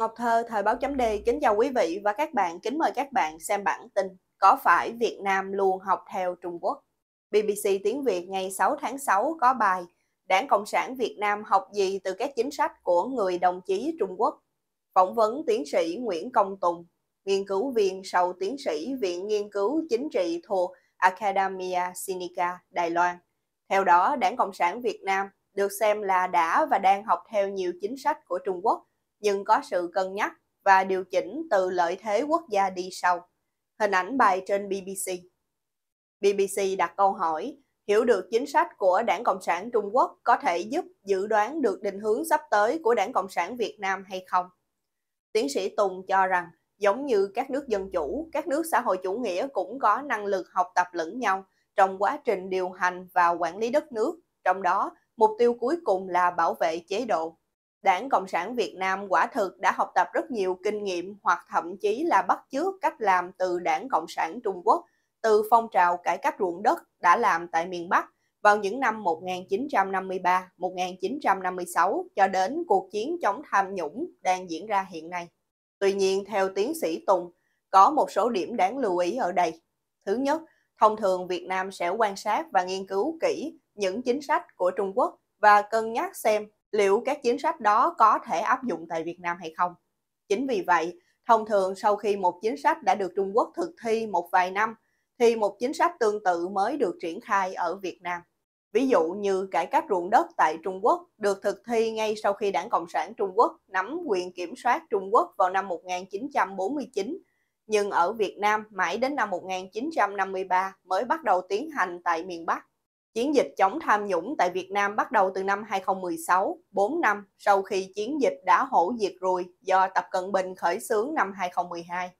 Ngọc Thơ, Thời báo chấm D, kính chào quý vị và các bạn, kính mời các bạn xem bản tin Có phải Việt Nam luôn học theo Trung Quốc? BBC Tiếng Việt ngày 6 tháng 6 có bài Đảng Cộng sản Việt Nam học gì từ các chính sách của người đồng chí Trung Quốc? Phỏng vấn tiến sĩ Nguyễn Công Tùng, nghiên cứu viên sau tiến sĩ Viện Nghiên cứu Chính trị thuộc Academia Sinica, Đài Loan. Theo đó, Đảng Cộng sản Việt Nam được xem là đã và đang học theo nhiều chính sách của Trung Quốc nhưng có sự cân nhắc và điều chỉnh từ lợi thế quốc gia đi sau. Hình ảnh bài trên BBC. BBC đặt câu hỏi, hiểu được chính sách của Đảng Cộng sản Trung Quốc có thể giúp dự đoán được định hướng sắp tới của Đảng Cộng sản Việt Nam hay không? Tiến sĩ Tùng cho rằng, giống như các nước dân chủ, các nước xã hội chủ nghĩa cũng có năng lực học tập lẫn nhau trong quá trình điều hành và quản lý đất nước, trong đó mục tiêu cuối cùng là bảo vệ chế độ. Đảng Cộng sản Việt Nam quả thực đã học tập rất nhiều kinh nghiệm hoặc thậm chí là bắt chước cách làm từ Đảng Cộng sản Trung Quốc, từ phong trào cải cách ruộng đất đã làm tại miền Bắc vào những năm 1953-1956 cho đến cuộc chiến chống tham nhũng đang diễn ra hiện nay. Tuy nhiên, theo tiến sĩ Tùng, có một số điểm đáng lưu ý ở đây. Thứ nhất, thông thường Việt Nam sẽ quan sát và nghiên cứu kỹ những chính sách của Trung Quốc và cân nhắc xem liệu các chính sách đó có thể áp dụng tại Việt Nam hay không. Chính vì vậy, thông thường sau khi một chính sách đã được Trung Quốc thực thi một vài năm, thì một chính sách tương tự mới được triển khai ở Việt Nam. Ví dụ như cải cách ruộng đất tại Trung Quốc được thực thi ngay sau khi Đảng Cộng sản Trung Quốc nắm quyền kiểm soát Trung Quốc vào năm 1949, nhưng ở Việt Nam mãi đến năm 1953 mới bắt đầu tiến hành tại miền Bắc. Chiến dịch chống tham nhũng tại Việt Nam bắt đầu từ năm 2016, 4 năm sau khi chiến dịch đã hổ diệt ruồi do Tập Cận Bình khởi xướng năm 2012.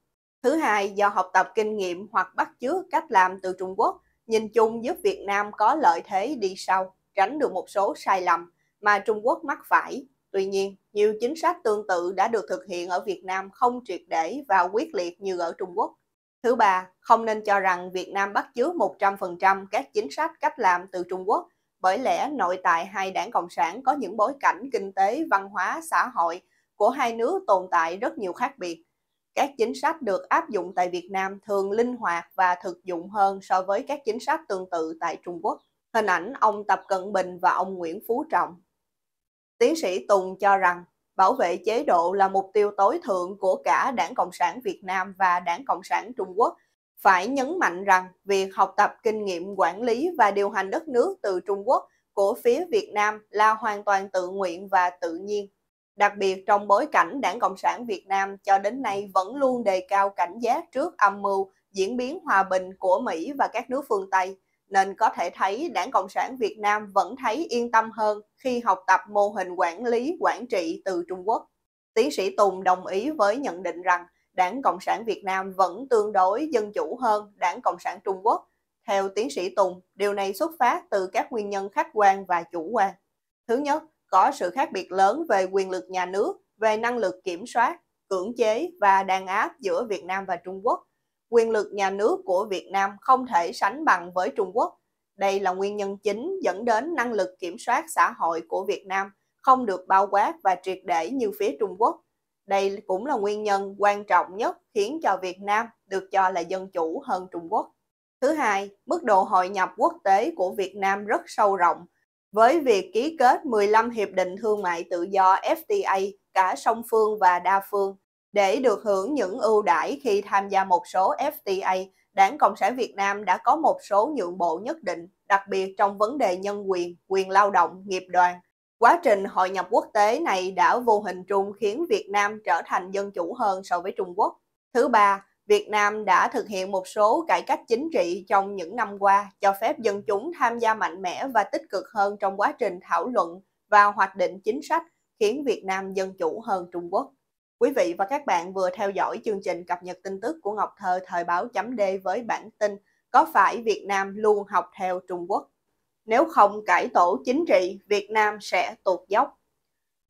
Thứ hai, do học tập kinh nghiệm hoặc bắt chước cách làm từ Trung Quốc, nhìn chung giúp Việt Nam có lợi thế đi sau, tránh được một số sai lầm mà Trung Quốc mắc phải. Tuy nhiên, nhiều chính sách tương tự đã được thực hiện ở Việt Nam không triệt để và quyết liệt như ở Trung Quốc. Thứ ba, không nên cho rằng Việt Nam bắt chước 100% các chính sách cách làm từ Trung Quốc, bởi lẽ nội tại hai đảng Cộng sản có những bối cảnh kinh tế, văn hóa, xã hội của hai nước tồn tại rất nhiều khác biệt. Các chính sách được áp dụng tại Việt Nam thường linh hoạt và thực dụng hơn so với các chính sách tương tự tại Trung Quốc. Hình ảnh ông Tập Cận Bình và ông Nguyễn Phú Trọng. Tiến sĩ Tùng cho rằng bảo vệ chế độ là mục tiêu tối thượng của cả Đảng Cộng sản Việt Nam và Đảng Cộng sản Trung Quốc. Phải nhấn mạnh rằng việc học tập kinh nghiệm quản lý và điều hành đất nước từ Trung Quốc của phía Việt Nam là hoàn toàn tự nguyện và tự nhiên. Đặc biệt trong bối cảnh Đảng Cộng sản Việt Nam cho đến nay vẫn luôn đề cao cảnh giác trước âm mưu diễn biến hòa bình của Mỹ và các nước phương Tây – nên có thể thấy Đảng Cộng sản Việt Nam vẫn thấy yên tâm hơn khi học tập mô hình quản lý quản trị từ Trung Quốc. Tiến sĩ Tùng đồng ý với nhận định rằng Đảng Cộng sản Việt Nam vẫn tương đối dân chủ hơn Đảng Cộng sản Trung Quốc. Theo tiến sĩ Tùng, điều này xuất phát từ các nguyên nhân khách quan và chủ quan. Thứ nhất, có sự khác biệt lớn về quyền lực nhà nước, về năng lực kiểm soát, cưỡng chế và đàn áp giữa Việt Nam và Trung Quốc quyền lực nhà nước của Việt Nam không thể sánh bằng với Trung Quốc. Đây là nguyên nhân chính dẫn đến năng lực kiểm soát xã hội của Việt Nam không được bao quát và triệt để như phía Trung Quốc. Đây cũng là nguyên nhân quan trọng nhất khiến cho Việt Nam được cho là dân chủ hơn Trung Quốc. Thứ hai, mức độ hội nhập quốc tế của Việt Nam rất sâu rộng. Với việc ký kết 15 hiệp định thương mại tự do FTA cả song phương và đa phương để được hưởng những ưu đãi khi tham gia một số FTA, Đảng Cộng sản Việt Nam đã có một số nhượng bộ nhất định, đặc biệt trong vấn đề nhân quyền, quyền lao động, nghiệp đoàn. Quá trình hội nhập quốc tế này đã vô hình trung khiến Việt Nam trở thành dân chủ hơn so với Trung Quốc. Thứ ba, Việt Nam đã thực hiện một số cải cách chính trị trong những năm qua, cho phép dân chúng tham gia mạnh mẽ và tích cực hơn trong quá trình thảo luận và hoạch định chính sách, khiến Việt Nam dân chủ hơn Trung Quốc. Quý vị và các bạn vừa theo dõi chương trình cập nhật tin tức của Ngọc Thơ thời báo chấm D với bản tin Có phải Việt Nam luôn học theo Trung Quốc? Nếu không cải tổ chính trị, Việt Nam sẽ tụt dốc.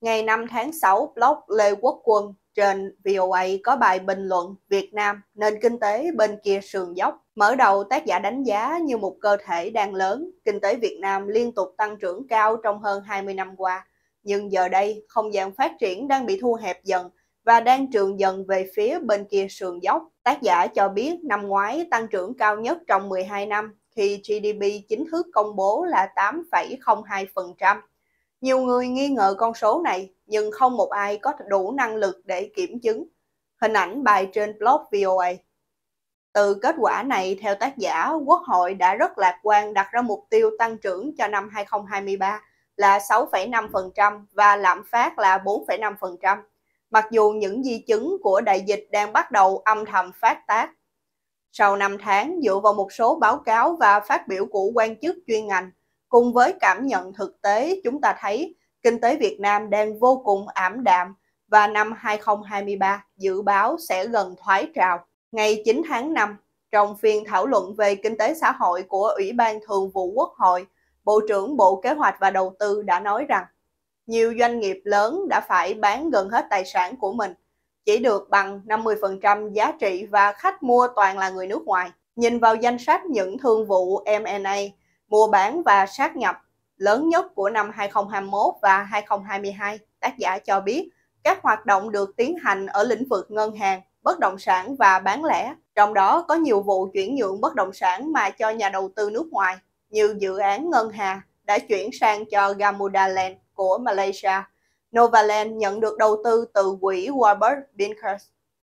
Ngày 5 tháng 6, blog Lê Quốc Quân trên VOA có bài bình luận Việt Nam, nền kinh tế bên kia sườn dốc. Mở đầu tác giả đánh giá như một cơ thể đang lớn, kinh tế Việt Nam liên tục tăng trưởng cao trong hơn 20 năm qua. Nhưng giờ đây, không gian phát triển đang bị thu hẹp dần và đang trường dần về phía bên kia sườn dốc. Tác giả cho biết năm ngoái tăng trưởng cao nhất trong 12 năm khi GDP chính thức công bố là 8,02%. Nhiều người nghi ngờ con số này, nhưng không một ai có đủ năng lực để kiểm chứng. Hình ảnh bài trên blog VOA. Từ kết quả này, theo tác giả, Quốc hội đã rất lạc quan đặt ra mục tiêu tăng trưởng cho năm 2023 là 6,5% và lạm phát là 4,5% mặc dù những di chứng của đại dịch đang bắt đầu âm thầm phát tác. Sau 5 tháng, dựa vào một số báo cáo và phát biểu của quan chức chuyên ngành, cùng với cảm nhận thực tế, chúng ta thấy kinh tế Việt Nam đang vô cùng ảm đạm và năm 2023 dự báo sẽ gần thoái trào. Ngày 9 tháng 5, trong phiên thảo luận về kinh tế xã hội của Ủy ban Thường vụ Quốc hội, Bộ trưởng Bộ Kế hoạch và Đầu tư đã nói rằng nhiều doanh nghiệp lớn đã phải bán gần hết tài sản của mình, chỉ được bằng 50% giá trị và khách mua toàn là người nước ngoài. Nhìn vào danh sách những thương vụ M&A, mua bán và sát nhập lớn nhất của năm 2021 và 2022, tác giả cho biết các hoạt động được tiến hành ở lĩnh vực ngân hàng, bất động sản và bán lẻ. Trong đó có nhiều vụ chuyển nhượng bất động sản mà cho nhà đầu tư nước ngoài, như dự án ngân hà đã chuyển sang cho Gamuda Land của Malaysia, Novaland nhận được đầu tư từ quỹ Warburg Pincus.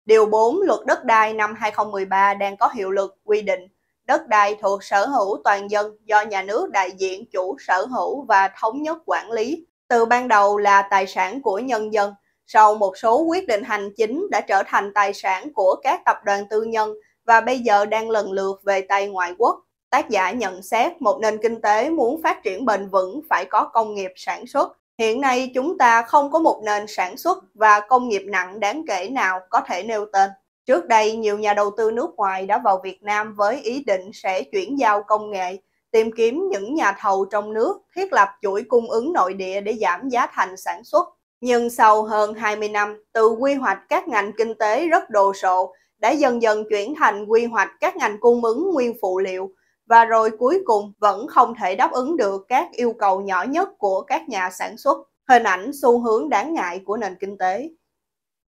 Điều 4 luật đất đai năm 2013 đang có hiệu lực quy định đất đai thuộc sở hữu toàn dân do nhà nước đại diện chủ sở hữu và thống nhất quản lý. Từ ban đầu là tài sản của nhân dân, sau một số quyết định hành chính đã trở thành tài sản của các tập đoàn tư nhân và bây giờ đang lần lượt về tay ngoại quốc. Tác giả nhận xét một nền kinh tế muốn phát triển bền vững phải có công nghiệp sản xuất. Hiện nay chúng ta không có một nền sản xuất và công nghiệp nặng đáng kể nào có thể nêu tên. Trước đây, nhiều nhà đầu tư nước ngoài đã vào Việt Nam với ý định sẽ chuyển giao công nghệ, tìm kiếm những nhà thầu trong nước, thiết lập chuỗi cung ứng nội địa để giảm giá thành sản xuất. Nhưng sau hơn 20 năm, từ quy hoạch các ngành kinh tế rất đồ sộ đã dần dần chuyển thành quy hoạch các ngành cung ứng nguyên phụ liệu, và rồi cuối cùng vẫn không thể đáp ứng được các yêu cầu nhỏ nhất của các nhà sản xuất, hình ảnh xu hướng đáng ngại của nền kinh tế.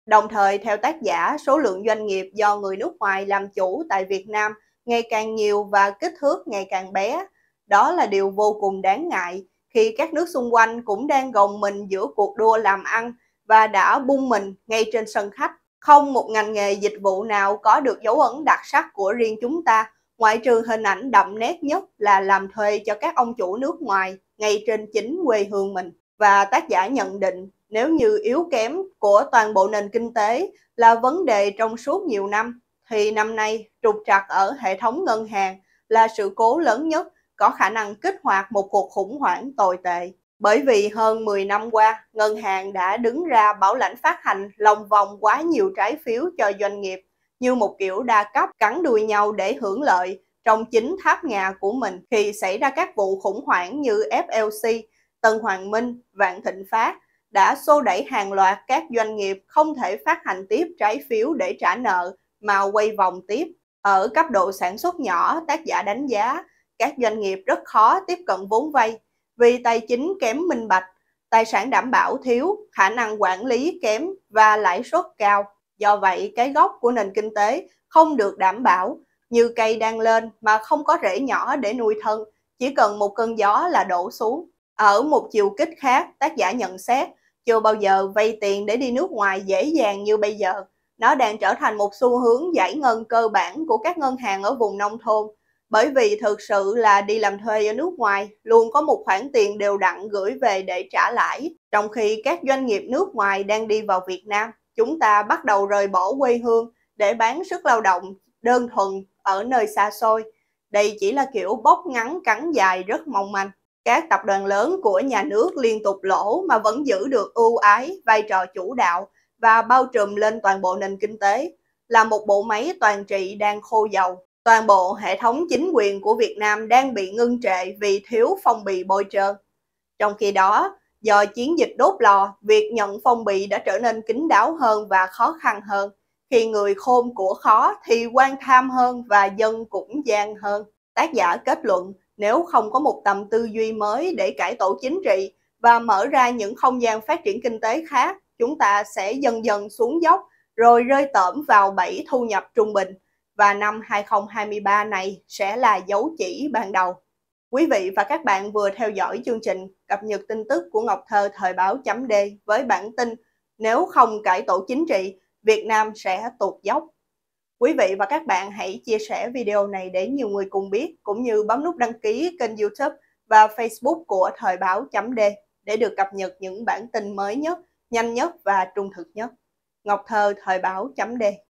Đồng thời, theo tác giả, số lượng doanh nghiệp do người nước ngoài làm chủ tại Việt Nam ngày càng nhiều và kích thước ngày càng bé. Đó là điều vô cùng đáng ngại khi các nước xung quanh cũng đang gồng mình giữa cuộc đua làm ăn và đã bung mình ngay trên sân khách. Không một ngành nghề dịch vụ nào có được dấu ấn đặc sắc của riêng chúng ta ngoại trừ hình ảnh đậm nét nhất là làm thuê cho các ông chủ nước ngoài ngay trên chính quê hương mình. Và tác giả nhận định nếu như yếu kém của toàn bộ nền kinh tế là vấn đề trong suốt nhiều năm, thì năm nay trục trặc ở hệ thống ngân hàng là sự cố lớn nhất có khả năng kích hoạt một cuộc khủng hoảng tồi tệ. Bởi vì hơn 10 năm qua, ngân hàng đã đứng ra bảo lãnh phát hành lòng vòng quá nhiều trái phiếu cho doanh nghiệp như một kiểu đa cấp cắn đuôi nhau để hưởng lợi trong chính tháp nhà của mình khi xảy ra các vụ khủng hoảng như FLC, Tân Hoàng Minh, Vạn Thịnh Phát đã xô đẩy hàng loạt các doanh nghiệp không thể phát hành tiếp trái phiếu để trả nợ mà quay vòng tiếp. Ở cấp độ sản xuất nhỏ, tác giả đánh giá các doanh nghiệp rất khó tiếp cận vốn vay vì tài chính kém minh bạch, tài sản đảm bảo thiếu, khả năng quản lý kém và lãi suất cao. Do vậy, cái gốc của nền kinh tế không được đảm bảo như cây đang lên mà không có rễ nhỏ để nuôi thân, chỉ cần một cơn gió là đổ xuống. Ở một chiều kích khác, tác giả nhận xét, chưa bao giờ vay tiền để đi nước ngoài dễ dàng như bây giờ. Nó đang trở thành một xu hướng giải ngân cơ bản của các ngân hàng ở vùng nông thôn. Bởi vì thực sự là đi làm thuê ở nước ngoài luôn có một khoản tiền đều đặn gửi về để trả lãi, trong khi các doanh nghiệp nước ngoài đang đi vào Việt Nam chúng ta bắt đầu rời bỏ quê hương để bán sức lao động đơn thuần ở nơi xa xôi. Đây chỉ là kiểu bóc ngắn cắn dài rất mong manh. Các tập đoàn lớn của nhà nước liên tục lỗ mà vẫn giữ được ưu ái, vai trò chủ đạo và bao trùm lên toàn bộ nền kinh tế, là một bộ máy toàn trị đang khô dầu. Toàn bộ hệ thống chính quyền của Việt Nam đang bị ngưng trệ vì thiếu phong bì bôi trơn. Trong khi đó, Do chiến dịch đốt lò, việc nhận phong bì đã trở nên kín đáo hơn và khó khăn hơn. Khi người khôn của khó thì quan tham hơn và dân cũng gian hơn. Tác giả kết luận, nếu không có một tầm tư duy mới để cải tổ chính trị và mở ra những không gian phát triển kinh tế khác, chúng ta sẽ dần dần xuống dốc rồi rơi tởm vào bẫy thu nhập trung bình và năm 2023 này sẽ là dấu chỉ ban đầu. Quý vị và các bạn vừa theo dõi chương trình cập nhật tin tức của Ngọc Thơ Thời báo chấm D với bản tin Nếu không cải tổ chính trị, Việt Nam sẽ tụt dốc. Quý vị và các bạn hãy chia sẻ video này để nhiều người cùng biết, cũng như bấm nút đăng ký kênh youtube và facebook của Thời báo chấm D để được cập nhật những bản tin mới nhất, nhanh nhất và trung thực nhất. Ngọc Thơ Thời báo chấm D